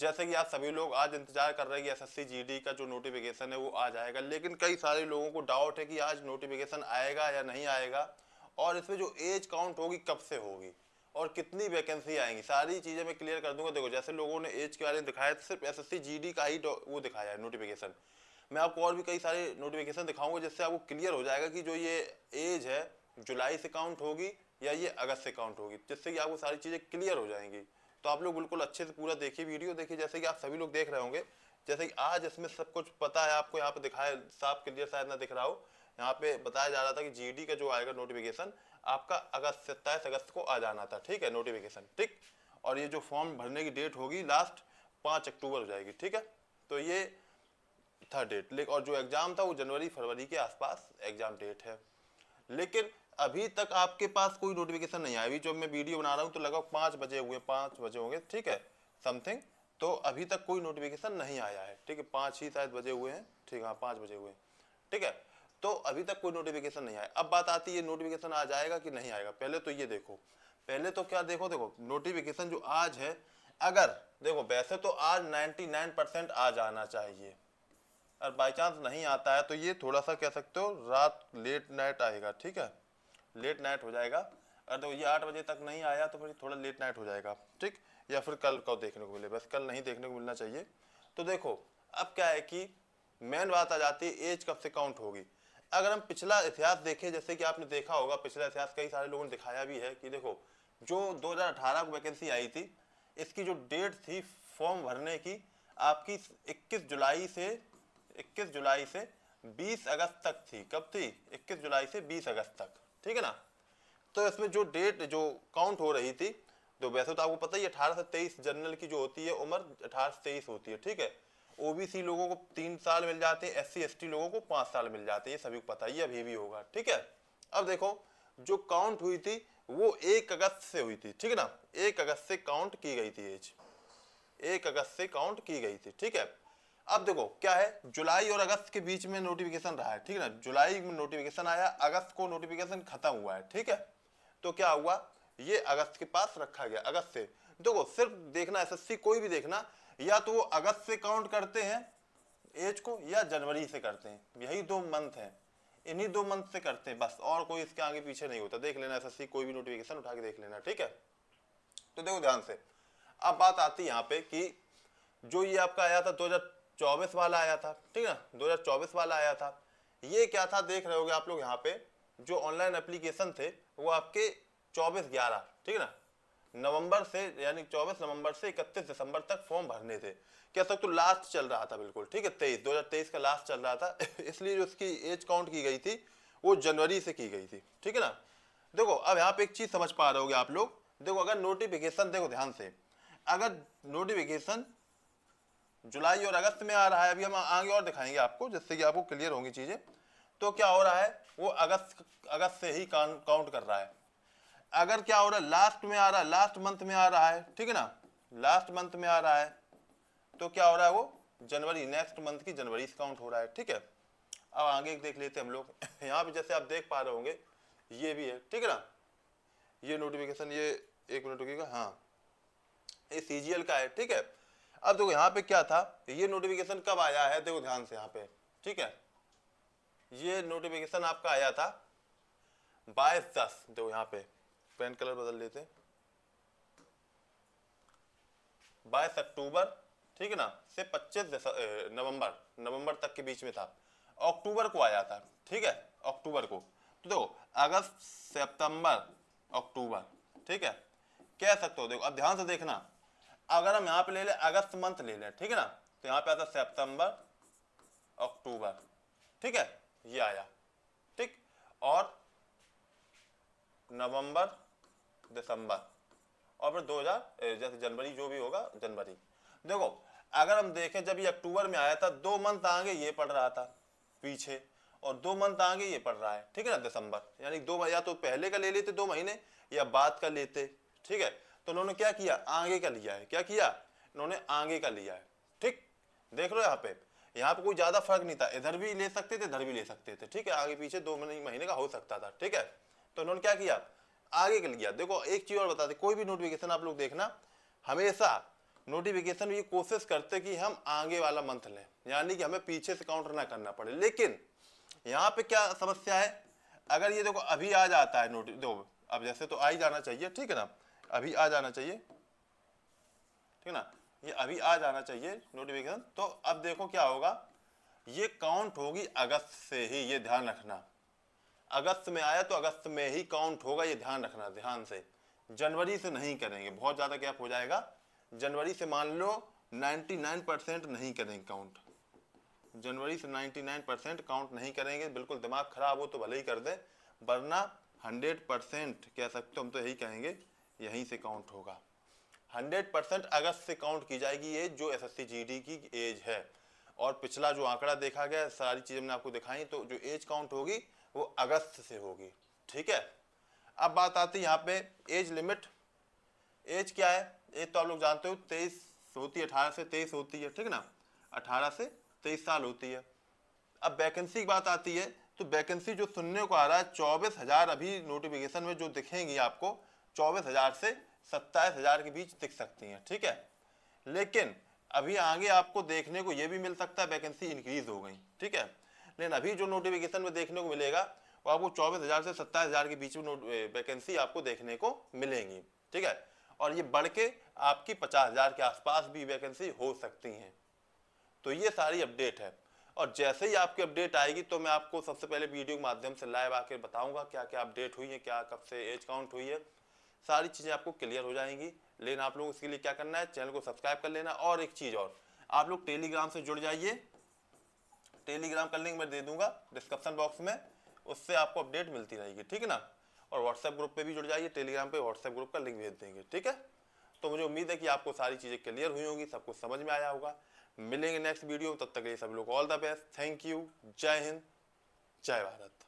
जैसे कि आप सभी लोग आज इंतजार कर रहे हैं कि एसएससी जीडी का जो नोटिफिकेशन है वो आज आएगा लेकिन कई सारे लोगों को डाउट है कि आज नोटिफिकेशन आएगा या नहीं आएगा और इसमें जो एज काउंट होगी कब से होगी और कितनी वैकेंसी आएंगी सारी चीज़ें मैं क्लियर कर दूंगा देखो जैसे लोगों ने एज के बारे में दिखाया सिर्फ एस एस का ही वो दिखाया है नोटिफिकेशन मैं आपको और भी कई सारे नोटिफिकेशन दिखाऊंगा जिससे आपको क्लियर हो जाएगा कि जो ये एज है जुलाई से काउंट होगी या ये अगस्त से काउंट होगी जिससे कि आपको सारी चीज़ें क्लियर हो जाएंगी तो आप लोग बिल्कुल अच्छे से पूरा देखिए वीडियो देखिए जैसे कि आप सभी लोग देख रहे होंगे जैसे कि आज इसमें सब कुछ पता है आपको यहाँ पे दिखाया साफ क्लियर शायद ना दिख रहा हो यहाँ पे बताया जा रहा था कि जी का जो आएगा नोटिफिकेशन आपका अगस्त सत्ताईस अगस्त को आ जाना था ठीक है नोटिफिकेशन ठीक और ये जो फॉर्म भरने की डेट होगी लास्ट पाँच अक्टूबर हो जाएगी ठीक है तो ये था डेट लेकिन और जो एग्ज़ाम था वो जनवरी फरवरी के आसपास एग्ज़ाम डेट है लेकिन अभी तक आपके पास कोई नोटिफिकेशन नहीं आया अभी जब मैं वीडियो बना रहा हूँ तो लगभग पाँच बजे हुए पाँच बजे होंगे ठीक है समथिंग तो अभी तक कोई नोटिफिकेशन नहीं आया है ठीक है पाँच ही शायद बजे हुए हैं ठीक है हाँ पाँच बजे हुए ठीक है तो अभी तक कोई नोटिफिकेशन नहीं आया अब बात आती है नोटिफिकेशन आ जाएगा कि नहीं आएगा पहले तो ये देखो पहले तो क्या देखो देखो नोटिफिकेशन जो आज है अगर देखो वैसे तो आज 99 परसेंट आ जाना चाहिए और बाई चांस नहीं आता है तो ये थोड़ा सा कह सकते हो रात लेट नाइट आएगा ठीक है लेट नाइट हो जाएगा अगर देखो ये आठ बजे तक नहीं आया तो फिर थोड़ा लेट नाइट हो जाएगा ठीक या फिर कल कब देखने को मिले बस कल नहीं देखने को मिलना चाहिए तो देखो अब क्या है कि मेन बात आ जाती है एज कब से काउंट होगी अगर हम पिछला इतिहास देखें जैसे कि आपने देखा होगा पिछला इतिहास कई सारे लोगों ने दिखाया भी है कि देखो जो 2018 को वैकेंसी आई थी इसकी जो डेट थी फॉर्म भरने की आपकी 21 जुलाई से 21 जुलाई से 20 अगस्त तक थी कब थी 21 जुलाई से 20 अगस्त तक ठीक है ना तो इसमें जो डेट जो काउंट हो रही थी तो वैसे तो आपको पता ही अठारह से तेईस जनरल की जो होती है उम्र अठारह से तेईस होती है ठीक है ओबीसी लोगों को तीन साल मिल जाते हैं एससी एसटी लोगों को पाँच साल मिल जाते हैं सभी को पता ही अभी भी होगा ठीक है अब देखो जो काउंट हुई थी वो एक अगस्त से हुई थी ठीक है ना एक अगस्त से काउंट की गई थी एज एक अगस्त से काउंट की गई थी ठीक है अब देखो क्या है जुलाई और अगस्त के बीच में नोटिफिकेशन रहा है ठीक है ना जुलाई में नोटिफिकेशन आया अगस्त को नोटिफिकेशन खत्म हुआ है ठीक है तो क्या हुआ ये अगस्त के पास रखा गया अगस्त से देखो सिर्फ देखना एसएससी कोई भी देखना या तो वो अगस्त से काउंट करते हैं एज को या जनवरी से करते हैं यही दो मंथ हैं इन्हीं दो मंथ से करते हैं बस और कोई इसके आगे पीछे नहीं होता देख लेना एस कोई भी नोटिफिकेशन उठा के देख लेना ठीक है तो देखो ध्यान से अब बात आती है यहाँ पे कि जो ये आपका आया था चौबीस वाला आया था ठीक है ना चौबीस वाला आया था ये क्या था देख रहे होगे आप लोग यहाँ पे जो ऑनलाइन एप्लीकेशन थे वो आपके चौबीस ग्यारह ठीक है ना नवंबर से यानी 24 नवंबर से 31 दिसंबर तक फॉर्म भरने थे क्या सकते तो लास्ट चल रहा था बिल्कुल ठीक है तेईस 2023 का लास्ट चल रहा था इसलिए जो उसकी एज काउंट की गई थी वो जनवरी से की गई थी ठीक है ना देखो अब यहाँ पे एक चीज़ समझ पा रहे होगे आप लोग देखो अगर नोटिफिकेशन देखो ध्यान से अगर नोटिफिकेशन जुलाई और अगस्त में आ रहा है अभी हम आगे और दिखाएंगे आपको जिससे कि आपको क्लियर होंगी चीज़ें तो क्या हो रहा है वो अगस्त अगस्त से ही काउंट कर रहा है अगर क्या हो रहा है लास्ट में आ रहा है लास्ट मंथ में आ रहा है ठीक है ना लास्ट मंथ में आ रहा है तो क्या हो रहा है वो जनवरी नेक्स्ट मंथ की जनवरी से काउंट हो रहा है ठीक है अब आगे देख लेते हैं हम लोग यहाँ पे जैसे आप देख पा रहे होंगे ये भी है ठीक है ना ये नोटिफिकेशन ये एक मिनट रुकेगा हाँ ये सी का है ठीक है अब देखो यहाँ पे क्या था ये नोटिफिकेशन कब आया है देखो ध्यान से यहाँ पे ठीक है ये नोटिफिकेशन आपका आया था बाईस दस देखो यहाँ पे पेन कलर बदल लेते बाईस अक्टूबर ठीक है ना से पच्चीस नवंबर नवंबर तक के बीच में था अक्टूबर को आया था ठीक है अक्टूबर को तो देखो अगस्त सितंबर अक्टूबर ठीक है कह सकते हो देखो अब ध्यान से देखना अगर हम यहां पे ले ले अगस्त मंथ ले लें ठीक है ना तो यहां पे आता सितंबर अक्टूबर ठीक है ये आया ठीक और नवंबर दिसंबर और फिर 2000 जैसे जनवरी जो भी होगा जनवरी देखो अगर हम देखें जब ये अक्टूबर में आया था दो मंथ आगे ये पड़ रहा था पीछे और दो मंथ आगे ये पड़ रहा है ठीक है ना दिसंबर यानी दो या तो पहले का ले लेते दो महीने या बाद का लेते ठीक है तो उन्होंने क्या किया आगे का लिया है क्या किया उन्होंने आगे का लिया है ठीक देख लो यहाँ पे यहाँ पे कोई ज्यादा फर्क नहीं था इधर भी ले सकते थे इधर भी ले सकते थे ठीक है आगे पीछे दो महीने का हो सकता था ठीक है तो उन्होंने क्या किया आगे का लिया देखो एक चीज और बताते कोई भी नोटिफिकेशन आप लोग देखना हमेशा नोटिफिकेशन में कोशिश करते कि हम आगे वाला मंथ लें यानी कि हमें पीछे से काउंटर ना करना पड़े लेकिन यहाँ पे क्या समस्या है अगर ये देखो अभी आ जाता है नोटिस अब जैसे तो आ ही जाना चाहिए ठीक है ना अभी आ जाना चाहिए ठीक ना ये अभी आ जाना चाहिए नोटिफिकेशन तो अब देखो क्या होगा ये काउंट होगी अगस्त से ही ये ध्यान रखना अगस्त में आया तो अगस्त में ही काउंट होगा ये ध्यान रखना ध्यान से जनवरी से नहीं करेंगे बहुत ज़्यादा गैप हो जाएगा जनवरी से मान लो 99 परसेंट नहीं करेंगे काउंट जनवरी से 99 परसेंट काउंट नहीं करेंगे बिल्कुल दिमाग खराब हो तो भले ही कर दे वरना 100 परसेंट कह सकते हम तो यही कहेंगे यहीं से काउंट होगा 100 परसेंट अगस्त से काउंट की जाएगी एज जो एस एस की एज है और पिछला जो आंकड़ा देखा गया सारी चीज़ हमने आपको दिखाई तो जो एज काउंट होगी वो अगस्त से होगी ठीक है अब बात आती है यहाँ पे एज लिमिट एज क्या है एज तो आप लोग जानते हो तेईस होती है अठारह से तेईस होती है ठीक है ना अठारह से तेईस साल होती है अब वैकेंसी की बात आती है तो वैकेंसी जो सुनने को आ रहा है चौबीस हज़ार अभी नोटिफिकेशन में जो दिखेंगी आपको चौबीस हजार से सत्ताईस हजार के बीच दिख सकती हैं ठीक है लेकिन अभी आगे आपको देखने को ये भी मिल सकता है वैकेंसी इंक्रीज हो गई ठीक है लेकिन अभी जो नोटिफिकेशन में देखने को मिलेगा वो आपको चौबीस हजार से सत्ताईस हजार के बीच में वैकेंसी आपको देखने को मिलेंगी ठीक है और ये बढ़ के आपकी पचास हजार के आसपास भी वैकेंसी हो सकती हैं तो ये सारी अपडेट है और जैसे ही आपकी अपडेट आएगी तो मैं आपको सबसे पहले वीडियो के माध्यम से लाइव आकर बताऊंगा क्या क्या अपडेट हुई है क्या कब से एज काउंट हुई है सारी चीज़ें आपको क्लियर हो जाएंगी लेकिन आप लोग इसके लिए क्या करना है चैनल को सब्सक्राइब कर लेना और एक चीज़ और आप लोग टेलीग्राम से जुड़ जाइए टेलीग्राम का लिंक मैं दे दूंगा डिस्क्रिप्शन बॉक्स में उससे आपको अपडेट मिलती रहेगी ठीक है ना और व्हाट्सएप ग्रुप पे भी जुड़ जाइए टेलीग्राम पे व्हाट्सएप ग्रुप का लिंक भेज देंगे ठीक है तो मुझे उम्मीद है कि आपको सारी चीज़ें क्लियर हुई होंगी सब कुछ समझ में आया होगा मिलेंगे नेक्स्ट वीडियो तब तक ये सब लोग all the best thank you जय हिंद जय भारत